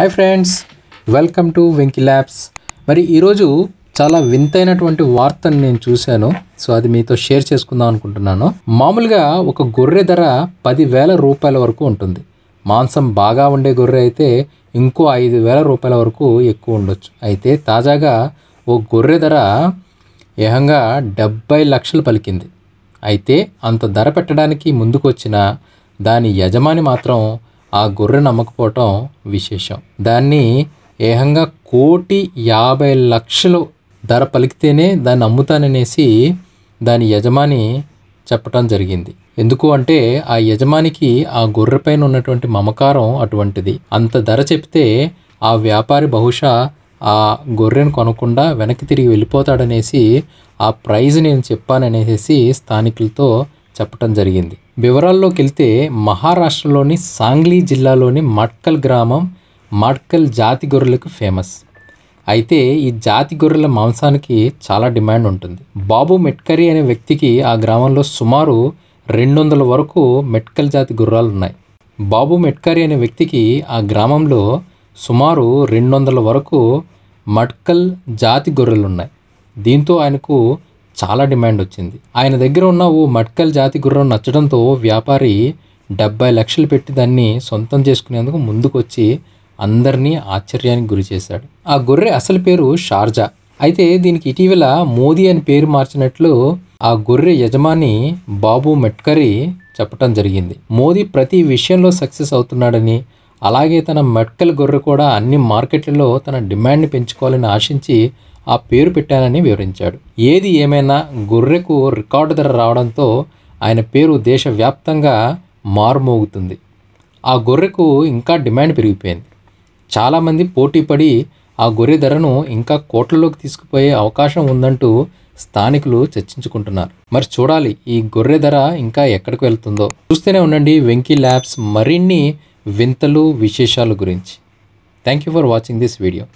hi friends welcome to Venky Labs మరి ఈరోజు చాలా వింతైనటువంటి వార్తను నేను చూశాను సో అది మీతో షేర్ చేసుకుందాం అనుకుంటున్నాను మామూలుగా ఒక గొర్రె ధర పదివేల రూపాయల వరకు ఉంటుంది మాంసం బాగా ఉండే గొర్రె అయితే ఇంకో ఐదు వేల రూపాయల వరకు ఎక్కువ ఉండొచ్చు అయితే తాజాగా ఓ గొర్రె ధర ఏహంగా డెబ్బై లక్షలు పలికింది అయితే అంత ధర పెట్టడానికి ముందుకొచ్చిన దాని యజమాని మాత్రం ఆ గొర్రె నమ్మకపోవటం విశేషం దాన్ని ఏహంగా కోటి యాభై లక్షలు ధర పలికితేనే దాన్ని అమ్ముతాననేసి దాని యజమాని చెప్పటం జరిగింది ఎందుకు అంటే ఆ యజమానికి ఆ గొర్రె పైన ఉన్నటువంటి మమకారం అటువంటిది అంత ధర చెప్తే ఆ వ్యాపారి బహుశా ఆ గొర్రెను కొనకుండా వెనక్కి తిరిగి వెళ్ళిపోతాడనేసి ఆ ప్రైజ్ నేను చెప్పాననేసి స్థానికులతో చెప్పడం జరిగింది వివరాల్లోకి వెళ్తే మహారాష్ట్రలోని సాంగ్లీ జిల్లాలోని మట్కల్ గ్రామం మట్కల్ జాతి గొర్రెలకు ఫేమస్ అయితే ఈ జాతి గొర్రెల మాంసానికి చాలా డిమాండ్ ఉంటుంది బాబు మెట్కరీ అనే వ్యక్తికి ఆ గ్రామంలో సుమారు రెండు వందల వరకు మెట్కల్ జాతి గుర్రాలు ఉన్నాయి బాబు మెట్కరీ అనే వ్యక్తికి ఆ గ్రామంలో సుమారు రెండు వందల వరకు మట్కల్ జాతి గొర్రెలు ఉన్నాయి దీంతో ఆయనకు చాలా డిమాండ్ వచ్చింది ఆయన దగ్గర ఉన్న ఓ మట్కల్ జాతి గుర్రం నచ్చడంతో వ్యాపారి డెబ్బై లక్షలు పెట్టి దాన్ని సొంతం చేసుకునేందుకు ముందుకొచ్చి అందరినీ ఆశ్చర్యానికి గురి చేశాడు ఆ గొర్రె అసలు పేరు షార్జా అయితే దీనికి ఇటీవల మోదీ అని పేరు మార్చినట్లు ఆ గొర్రె యజమాని బాబు మెట్కరీ చెప్పటం జరిగింది మోదీ ప్రతి విషయంలో సక్సెస్ అవుతున్నాడని అలాగే తన మెట్కల్ గొర్రె కూడా అన్ని మార్కెట్లలో తన డిమాండ్ని పెంచుకోవాలని ఆశించి ఆ పేరు పెట్టానని వివరించాడు ఏది ఏమైనా గొర్రెకు రికార్డు ధర రావడంతో ఆయన పేరు దేశవ్యాప్తంగా మారుమోగుతుంది ఆ గొర్రెకు ఇంకా డిమాండ్ పెరిగిపోయింది చాలామంది పోటీపడి ఆ గొర్రె ధరను ఇంకా కోట్లలోకి తీసుకుపోయే అవకాశం ఉందంటూ స్థానికులు చర్చించుకుంటున్నారు మరి చూడాలి ఈ గొర్రె ధర ఇంకా ఎక్కడికి వెళ్తుందో చూస్తూనే ఉండండి వెంకీ ల్యాబ్స్ మరిన్ని వింతలు విశేషాల గురించి thank you for watching this video